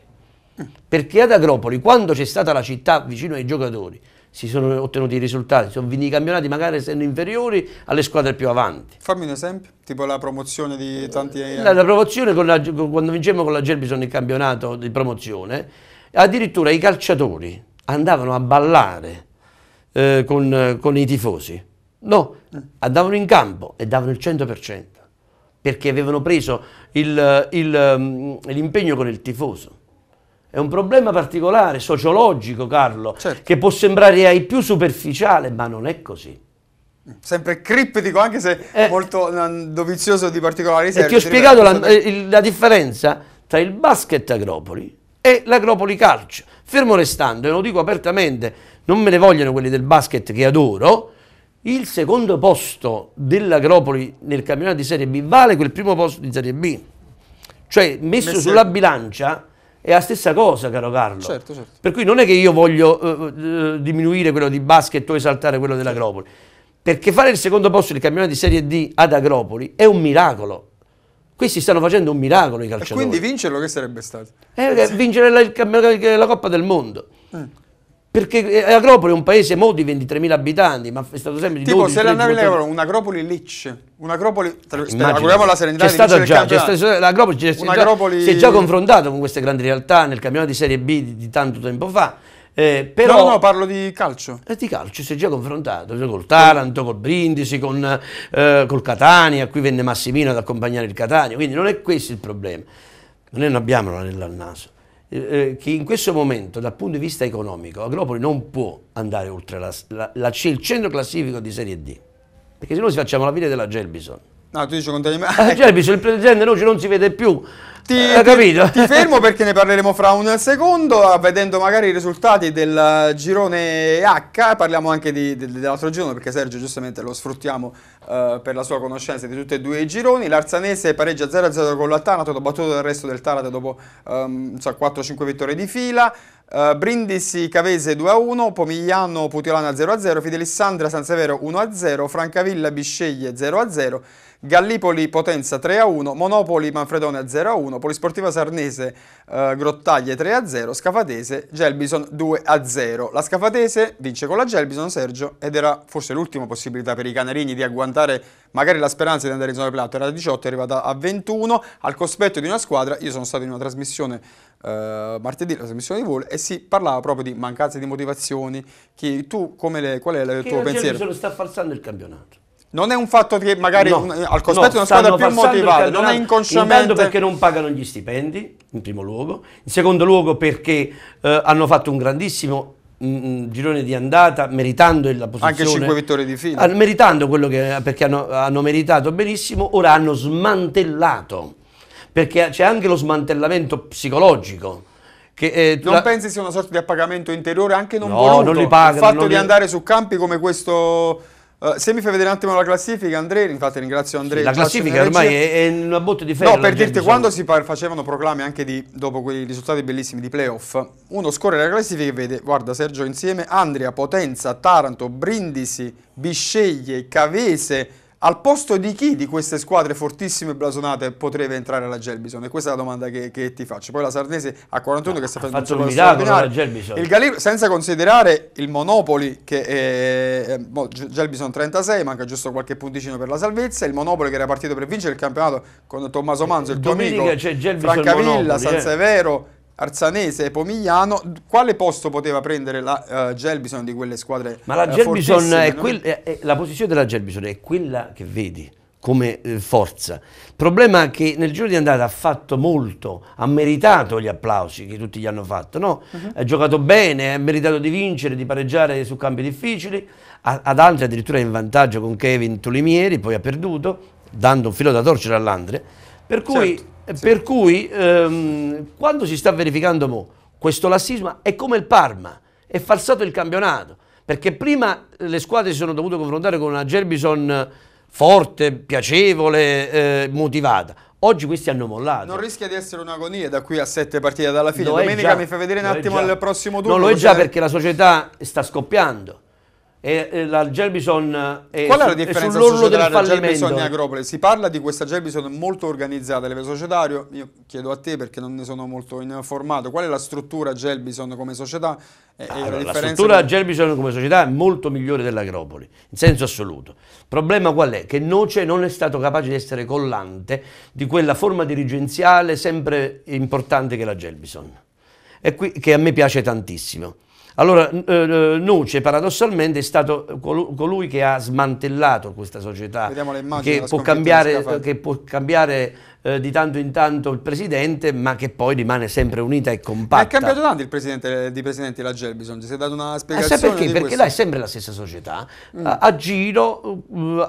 Perché ad Agropoli, quando c'è stata la città vicino ai giocatori, si sono ottenuti i risultati, sono vinti i campionati magari essendo inferiori alle squadre più avanti. Fammi un esempio, tipo la promozione di tanti... La, la promozione, la, quando vincemmo con la Gerbison il campionato di promozione, addirittura i calciatori andavano a ballare eh, con, con i tifosi. No, eh. andavano in campo e davano il 100%, perché avevano preso mm, l'impegno con il tifoso. È un problema particolare, sociologico, Carlo, certo. che può sembrare ai più superficiale, ma non è così. Sempre criptico, anche se eh, molto dovizioso di particolari. E ti ho spiegato la, eh, la differenza tra il basket Agropoli e l'Agropoli Calcio. Fermo restando, e lo dico apertamente, non me ne vogliono quelli del basket che adoro, il secondo posto dell'Agropoli nel campionato di Serie B vale quel primo posto di Serie B. Cioè, messo Messer. sulla bilancia è la stessa cosa, caro Carlo. Certo, certo. Per cui non è che io voglio eh, eh diminuire quello di basket o esaltare quello dell'Agropoli. Perché fare il secondo posto del campionato di Serie D ad Agropoli è un miracolo. Questi stanno facendo un miracolo i calciatori. E quindi vincerlo che sarebbe stato? Eh, eh vincere la, la Coppa del Mondo. Mm. Perché eh, Agropoli è un paese molto di 23.000 abitanti, ma è stato sempre di Tipo 12, se la nave levano un'Agropoli Lecce, un'Acropoli, auguriamo la serenità c'è di stato già, c'è stato, l'Acropoli c'è, un'acropoli... Già, si è già confrontato con queste grandi realtà nel campionato di Serie B di, di tanto tempo fa. Eh, però, no, no, parlo di calcio. Eh, di calcio si è già confrontato cioè, col Taranto, col Brindisi, con, eh, col Catania. Qui venne Massimino ad accompagnare il Catania, quindi non è questo il problema. Noi non abbiamo l'anello al naso. Eh, eh, che in questo momento dal punto di vista economico Agropoli non può andare oltre la, la, la il centro classifico di Serie D, perché se no si facciamo la fine della Gelbison. No, tu dici con te... [laughs] La Gelbison, il presidente noi non si vede più, ti, ti, ti, fermo [laughs] perché ne parleremo fra un secondo, vedendo magari i risultati del girone H, parliamo anche di, di, dell'altro girone perché Sergio giustamente lo sfruttiamo uh, per la sua conoscenza di tutti e due i gironi, l'Arzanese pareggia 0-0 con l'Attanato, battuto dal resto del Taranto dopo um, ehm, 4-5 vittorie di fila, Uh, Brindisi Cavese 2-1, Pomigliano Putiolana 0-0, Fidelissandra San Severo 1-0, Francavilla Bisceglie 0-0 Gallipoli Potenza 3-1, a Monopoli Manfredone 0-1, a Polisportiva Sarnese eh, Grottaglie 3-0, a Scafatese Gelbison 2-0. a La Scafatese vince con la Gelbison Sergio ed era forse l'ultima possibilità per i canarini di agguantare magari la speranza di andare in zona di plato, era 18, è arrivata a 21, al cospetto di una squadra, io sono stato in una trasmissione Uh, martedì la trasmissione di Vol e si parlava proprio di mancanze di motivazioni. Chi, tu, come le, qual è il tuo pensiero? Che sta falsando il campionato. Non è un fatto che magari no, un, eh, al cospetto di no, una squadra più motivata, non è inconsciamente... perché non pagano gli stipendi, in primo luogo. In secondo luogo perché eh, hanno fatto un grandissimo mh, mm, mm, girone di andata, meritando la posizione... Anche 5 vittorie di fila. Ah, meritando quello che... perché hanno, hanno meritato benissimo, ora hanno smantellato. Perché c'è anche lo smantellamento psicologico. Che, eh, non la... pensi sia una sorta di appagamento interiore anche non no, voluto? Non li pagano, Il fatto di andare su campi come questo eh, se mi fai vedere un attimo la classifica, Andrea, infatti ringrazio Andrea. Sì, la classifica ormai è, è, una botte di ferro. No, per dirti, diciamo. quando si facevano proclami anche di, dopo quei risultati bellissimi di playoff, uno scorre la classifica e vede, guarda Sergio, insieme Andrea, Potenza, Taranto, Brindisi, Bisceglie, Cavese, al posto di chi di queste squadre fortissime e blasonate potrebbe entrare la Gelbison? E questa è la domanda che, che ti faccio. Poi la Sarnese a 41 no, che sta facendo un miracolo la Gelbison. Il Galip, senza considerare il Monopoli che è, boh, Gelbison 36, manca giusto qualche punticino per la salvezza, il Monopoli che era partito per vincere il campionato con Tommaso eh, Manzo, il Domenica tuo amico, Francavilla, Monopoli, San eh. Severo, eh Arzanese e Pomigliano, quale posto poteva prendere la uh, Gelbison di quelle squadre? Ma eh, la, uh, quel, è, è, la posizione della Gelbison è quella che vedi come eh, forza. Il problema è che nel giro di andata ha fatto molto, ha meritato gli applausi che tutti gli hanno fatto, no? uh mhm. -huh. ha giocato bene, ha meritato di vincere, di pareggiare su campi difficili, ad altri addirittura in vantaggio con Kevin Tolimieri, poi ha perduto, dando un filo da torcere all'Andre, per cui certo. Per cui ehm, quando si sta verificando mo, questo lassismo è come il Parma, è falsato il campionato, perché prima le squadre si sono dovute confrontare con una Gerbison forte, piacevole, eh, motivata. Oggi questi hanno mollato. Non rischia di essere un'agonia da qui a sette partite dalla fine. Lo Domenica mi fai vedere un attimo al prossimo turno. Non lo è già perché la società sta scoppiando e, e la Gelbison è, eh, Qual è la differenza è sull'orlo del fallimento. Gelbison e Agropoli? Si parla di questa Gelbison molto organizzata a livello societario, io chiedo a te perché non ne sono molto informato, qual è la struttura Gelbison come società? E, allora, la, la struttura che... Gelbison come società è molto migliore dell'Agropoli, in senso assoluto. Il problema qual è? Che Noce non è stato capace di essere collante di quella forma dirigenziale sempre importante che è la Gelbison, e qui, che a me piace tantissimo. Allora eh, eh Noce paradossalmente è stato colui che ha smantellato questa società, che può, cambiare, che può cambiare eh, di tanto in tanto il presidente, ma che poi rimane sempre unita e compatta. Ma è cambiato tanto il presidente di presidenti la Gelbison, ti sei dato una spiegazione? Eh, sai perché? Perché là è sempre la stessa società. Mm. A, a, giro, uh, a,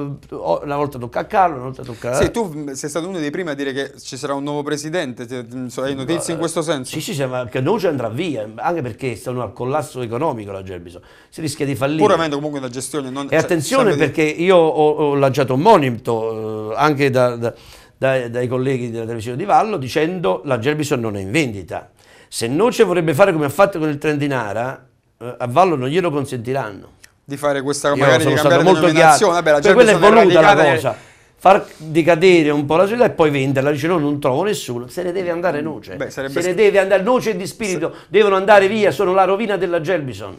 a, oh, una volta tocca a Carlo, una volta tocca a... Sì, tu mm, sei stato uno dei primi a dire che ci sarà un nuovo presidente, mm, hai notizie in questo senso? Sì, sì, sì ma che non ci andrà via, anche perché stanno al collasso economico la Gelbison, si rischia di fallire. Pur avendo comunque una gestione non... E cioè, attenzione perché io ho, ho lanciato un monito eh, anche da, da dai, dai colleghi della televisione di Vallo dicendo la Gerbison non è in vendita. Se Noce vorrebbe fare come ha fatto con il Trentinara, eh, a Vallo non glielo consentiranno. Di fare questa Io magari di cambiare denominazione, vabbè la Gerbison è voluta la cosa. far decadere un po' la società e poi venderla. Dice no, non trovo nessuno, se ne deve andare Noce. Beh, se ne deve andare Noce e di spirito, se... devono andare via, sono la rovina della Gerbison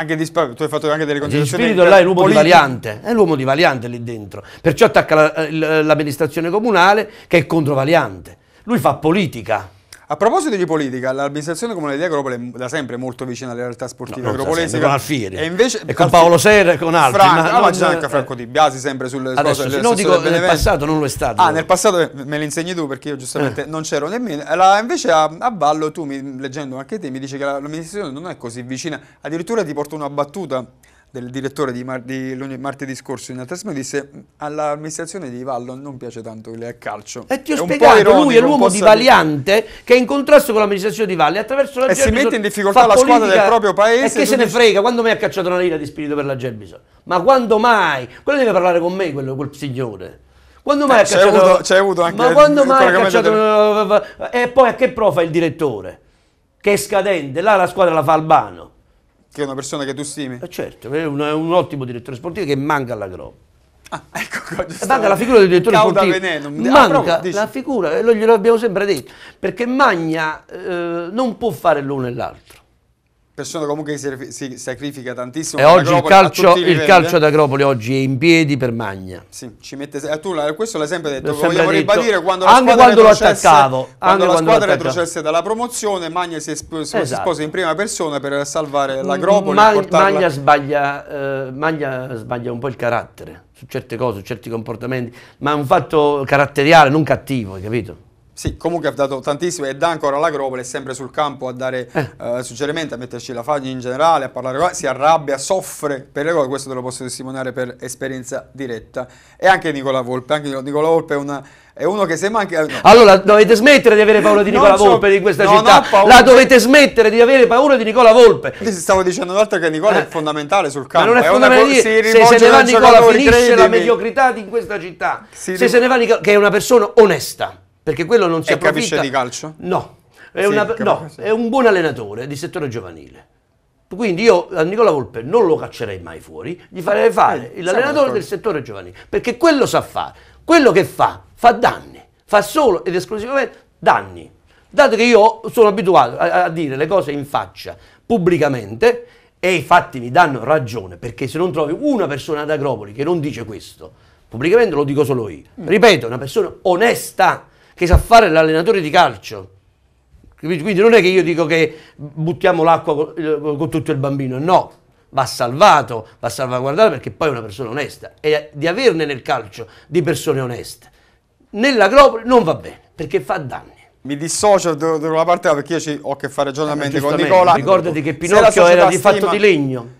anche disparo, tu hai fatto anche delle considerazioni. Di Spirito là è l'uomo di Valiante, è l'uomo di Valiante lì dentro, perciò attacca eh, l'amministrazione comunale che è contro Valiante. Lui fa politica a proposito di politica, l'amministrazione comunale di Agropoli è da sempre molto vicina alla realtà sportiva no, agropolese. Con Alfieri, e, invece, e con Paolo Serra e con altri. Franco, ma, no, ma c'è anche Franco Di Biasi sempre sulle adesso, cose. No, dico, nel passato non lo è stato. Ah, nel passato me lo insegni tu perché io giustamente eh. non c'ero nemmeno. La, invece a, a, Ballo tu, mi, leggendo anche te, mi dici che l'amministrazione non è così vicina, addirittura ti porto una battuta del direttore di, mar di martedì scorso in Altesmo disse all'amministrazione di Vallo non piace tanto il calcio. E ti ho è spiegato, ironico, lui è l'uomo di Valiante che è in contrasto con l'amministrazione di Valli attraverso la E si mette in difficoltà la squadra del proprio paese. E che se ne dici... frega, quando mi ha cacciato una lira di spirito per la Gerbison? Ma quando mai? Quello deve parlare con me, quello, quel signore. Quando mai eh, ha cacciato... Avuto, c'è avuto anche... Ma quando mai ha cacciato... Del... E poi a che pro fa il direttore? Che è scadente, là la squadra la fa Albano. Che è una persona che tu stimi? Eh certo, è un, è un ottimo direttore sportivo che manca alla Groppa. Ah, [laughs] ecco, manca la figura del direttore sportivo. Veneno. Ah, manca ah, però, la figura, lo glielo abbiamo sempre detto, perché Magna eh, non può fare l'uno e l'altro persona comunque che si, sacrifica tantissimo. E oggi il calcio, il calcio eh. d'Agropoli oggi è in piedi per Magna. Sì, ci mette, eh, tu questo l'hai sempre detto, lo vogliamo ribadire quando la anche squadra, quando quando quando la squadra retrocesse dalla promozione, Magna si, espo, esatto. si, sposa in prima persona per salvare l'Agropoli. Ma, Magna, eh, Magna sbaglia un po' il carattere su certe cose, su certi comportamenti, ma è un fatto caratteriale, non cattivo, hai capito? Sì, comunque ha dato tantissimo e dà ancora all'Agropoli, è sempre sul campo a dare eh. uh, suggerimenti, a metterci la faglia in generale, a parlare, si arrabbia, soffre per le cose, questo te lo posso testimoniare per esperienza diretta. E anche Nicola Volpe, anche Nicola Volpe è una è uno che se manca... Eh, no. Allora dovete smettere di avere paura di Nicola so, Volpe in questa no, città, no, la dovete smettere di avere paura di Nicola Volpe. Ti stavo dicendo un'altra che Nicola eh. è fondamentale sul campo. Ma non è, è fondamentale, una... se, se ne va Nicola finisce credimi. la mediocrità di questa città, si se rim... se ne va Nicola, che è una persona onesta perché quello non si e approfitta. capisce di calcio? No, è, sì, una, no, è un buon allenatore di settore giovanile. Quindi io a Nicola Volpe non lo caccerei mai fuori, gli farei fare eh, l'allenatore del settore giovanile, perché quello sa fare. Quello che fa, fa danni, fa solo ed esclusivamente danni. Dato che io sono abituato a, a dire le cose in faccia pubblicamente e i fatti mi danno ragione, perché se non trovi una persona ad Agropoli che non dice questo, pubblicamente lo dico solo io, mm. ripeto, una persona onesta, che sa fare l'allenatore di calcio. Quindi non è che io dico che buttiamo l'acqua con, con tutto il bambino, no, va salvato, va salvaguardato perché poi è una persona onesta e di averne nel calcio di persone oneste. Nell'agropoli non va bene perché fa danni. Mi dissocio da una parte perché io ho a che fare giornalmente eh, con Nicola. Ricordati che Pinocchio era di fatto di legno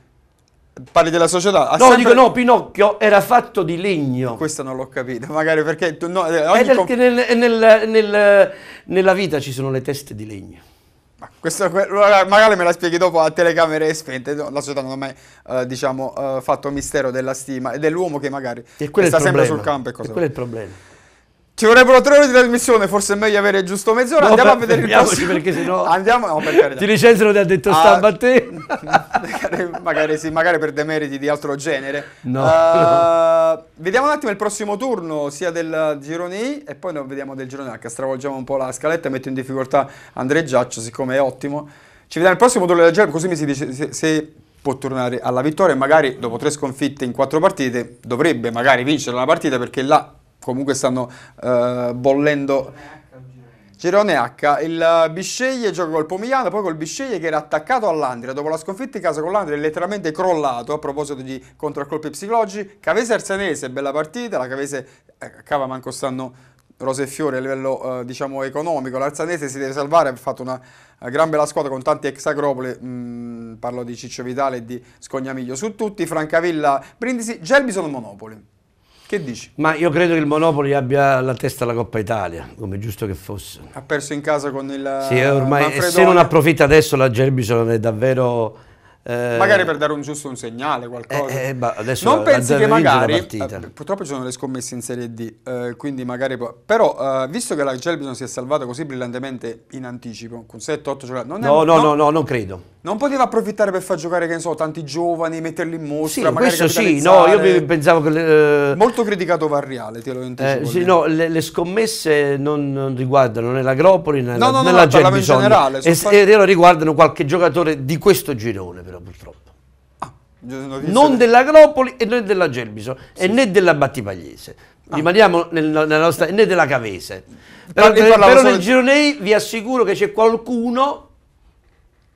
Parli della società? Ha no, sempre... dico no, Pinocchio era fatto di legno. Questo non l'ho capito, magari perché... Tu, no, eh, ogni... È perché nel, nel, nel, nella vita ci sono le teste di legno. Ma questo, magari me la spieghi dopo a telecamere spente, la società non ha mai eh, diciamo, eh, fatto mistero della stima e dell'uomo che magari e sta sempre sul campo. E, cosa e quello è il problema. Ci vorrebbero tre ore di trasmissione, forse è meglio avere giusto mezz'ora. No, andiamo a vedere il prossimo. perché sennò [laughs] andiamo, no, per carità. ti licenziano da detto ah, stampa a te. [laughs] magari, sì, magari per demeriti di altro genere. No, uh, eh, no. Vediamo un attimo il prossimo turno, sia del girone I e poi noi vediamo del girone H. Stravolgiamo un po' la scaletta e metto in difficoltà Andrea Giaccio, siccome è ottimo. Ci vediamo il prossimo turno della Germania, così mi si dice se, se può tornare alla vittoria magari dopo tre sconfitte in quattro partite dovrebbe magari vincere la partita perché là comunque stanno eh, bollendo... Girone H, il eh, Bisceglie gioca col Pomigliano, poi col Bisceglie che era attaccato all'Andria, dopo la sconfitta in casa con l'Andria è letteralmente crollato, a proposito di contraccolpi psicologici, Cavese Arsenese, bella partita, la Cavese eh, cava manco stanno rose e fiori a livello eh, diciamo economico, l'Arzanese si deve salvare, ha fatto una eh, gran bella squadra con tanti ex agropoli, mm, parlo di Ciccio Vitale e di Scognamiglio su tutti, Francavilla, Brindisi, Gelbison Monopoli. Che dici? Ma io credo che il Monopoli abbia la testa alla Coppa Italia, come giusto che fosse. Ha perso in casa con il Sì, ormai e se non approfitta adesso la Gerbison è davvero... Eh, magari per dare un giusto un segnale, qualcosa. Eh, eh, non pensi che magari... Eh, purtroppo ci sono le scommesse in Serie D, eh, quindi magari... Può, però, eh, visto che la Gerbison si è salvata così brillantemente in anticipo, con 7-8 giornate... No, no, no, no, non credo. Non poteva approfittare per far giocare, che ne so, tanti giovani, metterli in mostra, sì, questo sì, no, io pensavo che... Le, eh, Molto criticato Varriale, te lo eh, anticipo. Eh, sì, no, le, le, scommesse non, non riguardano né l'Agropoli né, no, la, no, né no, la no, Gelbison, in generale. E, far... e riguardano qualche giocatore di questo girone, però, purtroppo. Ah, non dell'Agropoli e non della Gelbison sì. e né della Battipagliese. Ah. Rimaniamo nel, nella nostra... né della Cavese. Però, però nel girone vi assicuro che c'è qualcuno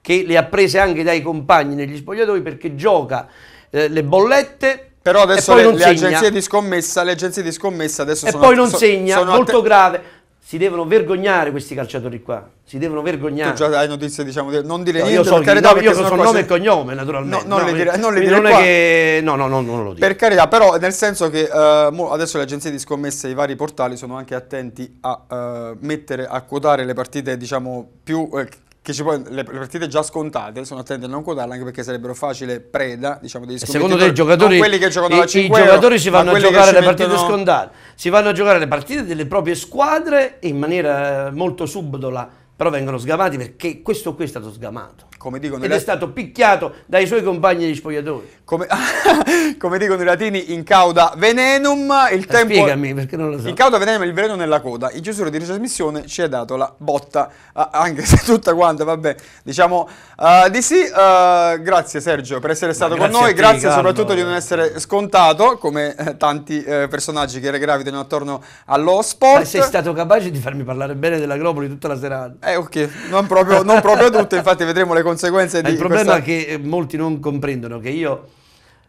che le ha prese anche dai compagni negli spogliatoi perché gioca eh, le bollette però adesso le, le, agenzie di scommessa, le agenzie di scommessa adesso e sono... E poi non so, segna, molto te- grave. Si devono vergognare questi calciatori qua, si devono vergognare. Tu già hai notizie, diciamo, di, non dire no, niente, io so, per carità, no, io sono cose... nome e cognome, naturalmente. No, non, no, le dire, non le dire non qua. Che, no, no, no, non lo dico. Per carità, però nel senso che uh, adesso le agenzie di scommessa e i vari portali sono anche attenti a uh, mettere, a quotare le partite, diciamo, più... Uh, che ci poi le partite già scontate sono attenti a non quotarle anche perché sarebbero facile preda diciamo degli secondo te i giocatori i, i giocatori si vanno a giocare le partite mettono... scontate si vanno a giocare le partite delle proprie squadre in maniera eh, molto subdola però vengono sgamati perché questo qui è stato sgamato. Come dicono Ed è stato picchiato dai suoi compagni di spogliatori. Come, [laughs] come dicono i latini, in cauda venenum, il eh, tempo... Spiegami, perché non lo so. In cauda venenum, il veleno nella coda. Il Gesù di trasmissione ci ha dato la botta, ah, anche [laughs] se tutta quanta, vabbè, diciamo uh, di sì. Uh, grazie Sergio per essere stato con noi, te, grazie Carlo. soprattutto di non essere scontato, come eh, tanti eh, personaggi che gravitano attorno allo sport. Ma sei stato capace di farmi parlare bene della Globoli tutta la serata. Eh, eh, ok, non proprio, non proprio tutte, infatti vedremo le conseguenze di... Il problema questa... è che eh, molti non comprendono che io...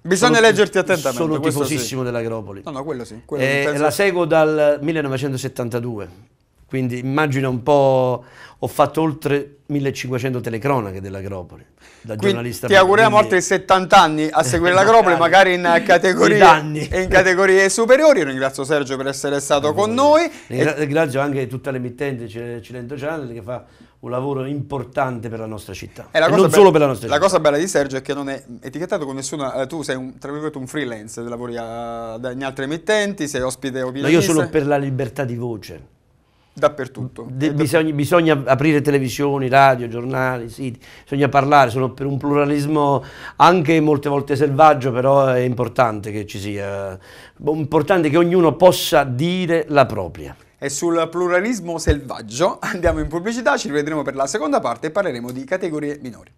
Bisogna sono, leggerti attentamente. Sono tifosissimo sì. dell'Agropoli. No, no, quello sì. Quello eh, la seguo dal 1972, quindi immagina un po'... Ho fatto oltre 1500 telecronache dell'Agropoli da giornalista. Ti auguriamo quindi... oltre i 70 anni a seguire l'Acropoli, [laughs] magari in categorie, in categorie, superiori. ringrazio Sergio per essere stato con noi. Ringra- ringrazio anche tutta l'emittente Cilento Channel che fa un lavoro importante per la nostra città. E, e non bella, solo per la nostra città. La cosa bella di Sergio è che non è etichettato con nessuno. Eh, tu sei un, tra virgolette un freelance, lavori a, in altre emittenti, sei ospite opinionista. No, io sono per la libertà di voce. Dappertutto. De, bisogna, bisogna, aprire televisioni, radio, giornali, siti, bisogna parlare, sono per un pluralismo anche molte volte selvaggio, però è importante che ci sia, è importante che ognuno possa dire la propria. E sul pluralismo selvaggio andiamo in pubblicità, ci rivedremo per la seconda parte e parleremo di categorie minori.